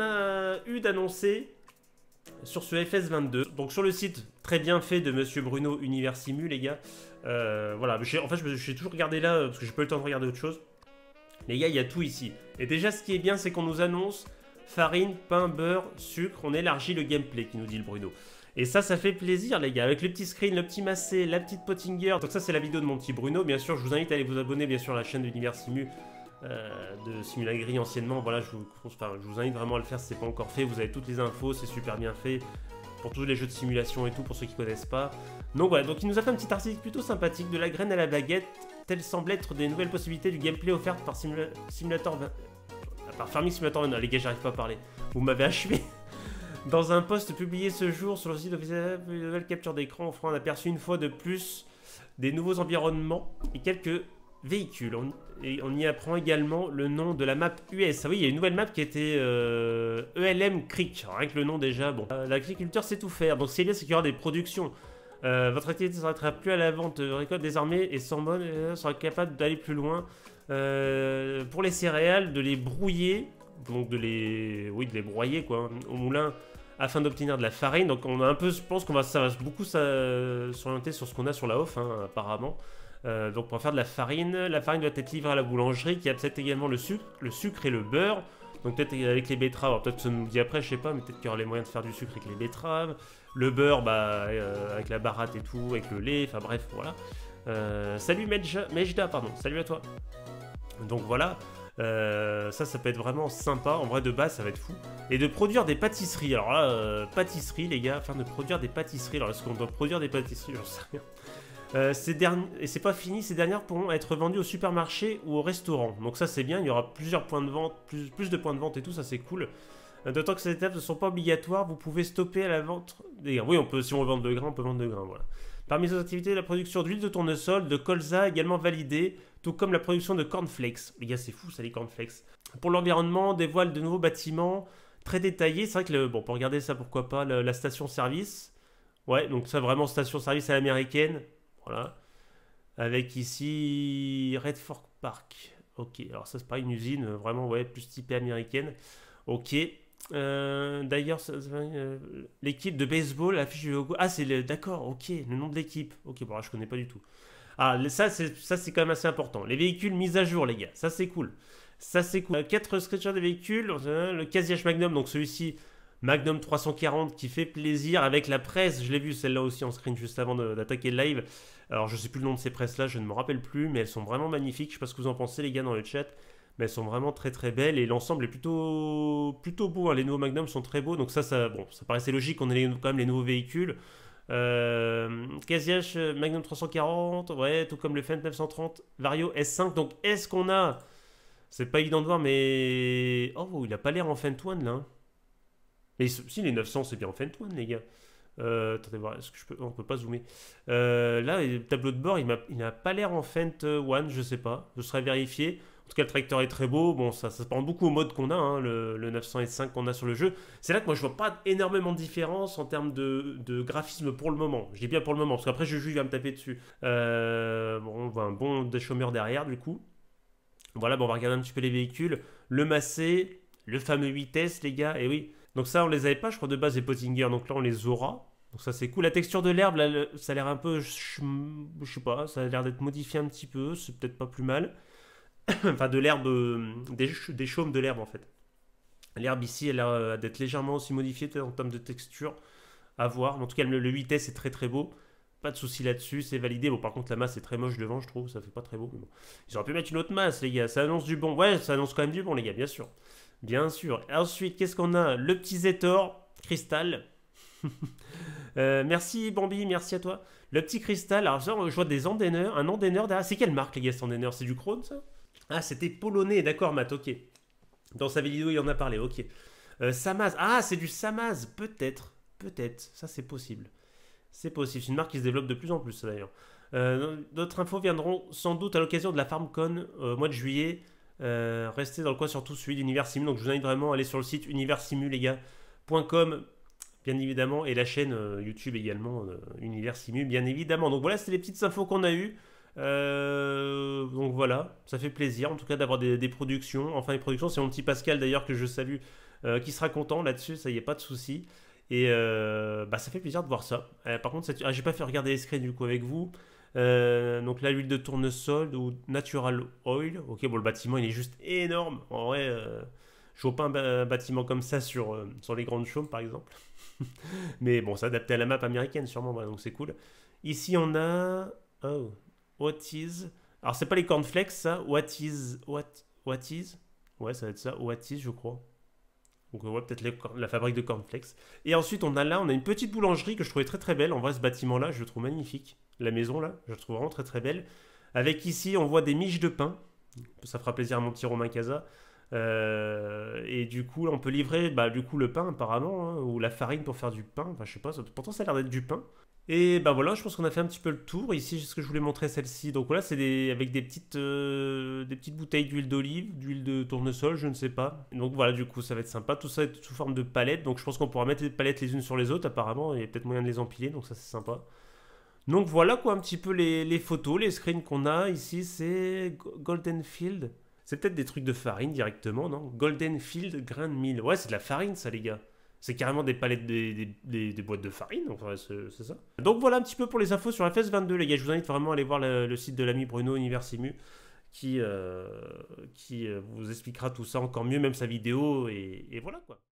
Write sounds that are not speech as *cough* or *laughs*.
a eu d'annoncer sur ce FS22. Donc sur le site très bien fait de Monsieur Bruno Univers les gars. Euh, voilà, en fait, je suis toujours regardé là euh, parce que j'ai pas eu le temps de regarder autre chose. Les gars, il y a tout ici. Et déjà, ce qui est bien, c'est qu'on nous annonce farine, pain, beurre, sucre. On élargit le gameplay, qui nous dit le Bruno. Et ça, ça fait plaisir, les gars. Avec le petit screen, le petit massé, la petite pottinger. Donc ça, c'est la vidéo de mon petit Bruno. Bien sûr, je vous invite à aller vous abonner, bien sûr, à la chaîne l'univers Simu euh, de Simulagri anciennement. Voilà, je vous, je vous invite vraiment à le faire si ce pas encore fait. Vous avez toutes les infos, c'est super bien fait pour tous les jeux de simulation et tout, pour ceux qui connaissent pas. Donc voilà, donc il nous a fait un petit article plutôt sympathique de la graine à la baguette. Telles semblent être des nouvelles possibilités du gameplay offertes par Simulator 20... Euh, par Farming Simulator 20... les gars, j'arrive pas à parler. Vous m'avez achevé. *laughs* Dans un post publié ce jour sur le site officiel de nouvelle capture d'écran, offrant un aperçu une fois de plus des nouveaux environnements et quelques véhicule. On, on y apprend également le nom de la map US. Ah oui, il y a une nouvelle map qui était euh, ELM Creek. Avec rien que le nom déjà, bon. Euh, l'agriculteur sait tout faire, donc c'est lié, c'est qu'il y aura des productions. Euh, votre activité ne s'arrêtera plus à la vente récolte désormais et sans bonne euh, sera capable d'aller plus loin. pour les céréales, de les brouiller, donc de les, oui, de les broyer quoi, au moulin afin d'obtenir de la farine. Donc on a un peu, je pense qu'on va, ça va beaucoup s'orienter sur ce qu'on a sur la off, hein, apparemment. Euh, donc pour faire de la farine, la farine doit être livrée à la boulangerie qui accepte également le sucre, le sucre et le beurre. Donc peut-être avec les betteraves, peut-être ça nous dit après, je sais pas, mais peut-être qu'il y aura les moyens de faire du sucre avec les betteraves, le beurre bah, euh, avec la baratte et tout, avec le lait, enfin bref, voilà. Euh, salut Mejda, pardon, salut à toi. Donc voilà, ça, ça peut être vraiment sympa. En vrai, de base, ça va être fou. Et de produire des pâtisseries. Alors là, les gars, enfin de produire des pâtisseries. Alors, est-ce qu'on doit produire des pâtisseries Je sais rien. Euh, ces derniers Et c'est pas fini, ces dernières pourront être vendues au supermarché ou au restaurant. Donc ça c'est bien, il y aura plusieurs points de vente, plus, plus de points de vente et tout, ça c'est cool. Euh, d'autant que ces étapes ne sont pas obligatoires, vous pouvez stopper à la vente Oui, on peut, si on veut vendre de grains, on peut vendre de grains, voilà. Parmi nos activités, la production d'huile de tournesol, de colza également validée, tout comme la production de cornflakes. Les gars, c'est fou ça, les cornflakes. Pour l'environnement, des voiles de nouveaux bâtiments très détaillés. C'est vrai que, bon, pour regarder ça, pourquoi pas, la, la station-service. Ouais, donc ça, vraiment station-service à l'américaine. Voilà. Avec ici Red Fork Park. Ok, alors ça c'est pas une usine euh, vraiment ouais plus typée américaine. Ok. Euh, d'ailleurs, euh, l'équipe de baseball affiche le logo. Ah, c'est d'accord. Ok, le nom de l'équipe. Ok, bon, là, je connais pas du tout. Ah, ça c'est ça c'est quand même assez important. Les véhicules mis à jour, les gars. Ça c'est cool. Ça c'est cool. Quatre screenshots de véhicules. Le Casier Magnum, donc celui-ci, Magnum 340 qui fait plaisir avec la presse. Je l'ai vu celle-là aussi en screen juste avant d'attaquer le live. Alors je sais plus le nom de ces presses-là, je ne me rappelle plus, mais elles sont vraiment magnifiques. Je sais pas ce que vous en pensez les gars dans le chat, mais elles sont vraiment très très belles et l'ensemble est plutôt plutôt beau. Hein. Les nouveaux Magnum sont très beaux, donc ça ça bon ça paraissait logique. On a quand même les nouveaux véhicules. Euh, euh Magnum 340, ouais, tout comme le Fendt 930, Vario S5. Donc est-ce qu'on a c'est pas évident de voir, mais oh il a pas l'air en Fendt One là. Hein. Mais si les 900, c'est bien en One les gars. Euh, attendez voir, est-ce que je peux... on peut pas zoomer. Euh, là, le tableau de bord, il n'a pas l'air en Fent One, je sais pas. Je serai vérifié. En tout cas, le tracteur est très beau. Bon, ça, ça prend beaucoup au mode qu'on a, hein, le, le 905 qu'on a sur le jeu. C'est là que moi, je vois pas énormément de différence en termes de, graphisme pour le moment. Je dis bien pour le moment, parce qu'après, je juge à me taper dessus. Euh, bon, on voit un bon chômeurs derrière, du coup. Voilà, bon, on va regarder un petit peu les véhicules. Le Massé, le fameux 8S, les gars. Et oui, donc ça, on les avait pas, je crois, de base, les Pottinger. Donc là, on les aura. Donc ça, c'est cool. La texture de l'herbe, ça a l'air un peu... Je sais pas, ça a l'air d'être modifié un petit peu. C'est peut-être pas plus mal. *coughs* enfin, de l'herbe... Euh, des, chaumes de l'herbe, en fait. L'herbe ici, elle a l'air d'être légèrement aussi modifiée en termes de texture. À voir. En tout cas, le, 8S est très très beau. Pas de souci là-dessus, c'est validé. Bon, par contre, la masse est très moche devant, je trouve. Ça fait pas très beau. Ils auraient pu mettre une autre masse, les gars. Ça annonce du bon. Ouais, ça annonce quand même du bon, les gars, bien sûr. Bien sûr. Ensuite, qu'est-ce qu'on a Le petit Zetor, cristal. *laughs* Euh, merci Bambi, merci à toi. Le petit cristal, alors je vois des Endener. un Endener. derrière. C'est quelle marque les gars, C'est du chrome ça Ah, c'était polonais, d'accord Matt, ok. Dans sa vidéo, il en a parlé, ok. Euh, Samaz, ah, c'est du Samaz, peut-être, peut-être, ça c'est possible. C'est possible, c'est une marque qui se développe de plus en plus d'ailleurs. Euh, d'autres infos viendront sans doute à l'occasion de la FarmCon au mois de juillet. Euh, restez dans le coin, surtout celui d'Univers Simu. Donc je vous invite vraiment à aller sur le site les gars.com, bien évidemment, et la chaîne euh, YouTube également, euh, Univers Simu, bien évidemment. Donc voilà, c'est les petites infos qu'on a eues. donc voilà, ça fait plaisir en tout cas d'avoir des, productions. Enfin, les productions, c'est mon petit Pascal d'ailleurs que je salue, qui sera content là-dessus, ça y est, pas de souci. Et bah, ça fait plaisir de voir ça. par contre, ah, j'ai pas fait regarder les screens du coup avec vous. Euh, donc là, l'huile de tournesol ou natural oil. Ok, bon, le bâtiment, il est juste énorme. En vrai, euh, je vois pas un, bâtiment comme ça sur, euh, sur les grandes chaumes, par exemple. *laughs* Mais bon, c'est adapté à la map américaine, sûrement, donc c'est cool. Ici, on a... Oh, what is... Alors, c'est pas les cornflakes, ça What is... What, what is Ouais, ça va être ça. What is, je crois. Donc euh, on voit peut-être la fabrique de cornflakes. Et ensuite, on a là, on a une petite boulangerie que je trouvais très très belle. En vrai, ce bâtiment-là, je le trouve magnifique. La maison, là, je le trouve vraiment très très belle. Avec ici, on voit des miches de pain. Ça fera plaisir à mon petit Romain Casa. Euh, et du coup, on peut livrer bah, du coup, le pain apparemment, hein, ou la farine pour faire du pain. Enfin, je sais pas, pourtant ça a l'air d'être du pain. Et ben voilà, je pense qu'on a fait un petit peu le tour. Ici, c'est ce que je voulais montrer celle-ci. Donc voilà, c'est avec des petites, euh, des petites bouteilles d'huile d'olive, d'huile de tournesol, je ne sais pas. Donc voilà, du coup, ça va être sympa. Tout ça est sous forme de palette Donc je pense qu'on pourra mettre les palettes les unes sur les autres, apparemment. Il y a peut-être moyen de les empiler, donc ça c'est sympa. Donc voilà quoi un petit peu les, photos, les screens qu'on a. Ici, c'est Golden Field. C'est peut-être des trucs de farine directement, non Golden Field Grain Mill. Ouais, c'est de la farine ça, les gars. C'est carrément des palettes, des, boîtes de farine, enfin, c'est ça. Donc voilà un petit peu pour les infos sur FS22, les gars. Je vous invite vraiment à aller voir le, site de l'ami Bruno Universimu, qui, euh, euh, vous expliquera tout ça encore mieux, même sa vidéo, et voilà quoi.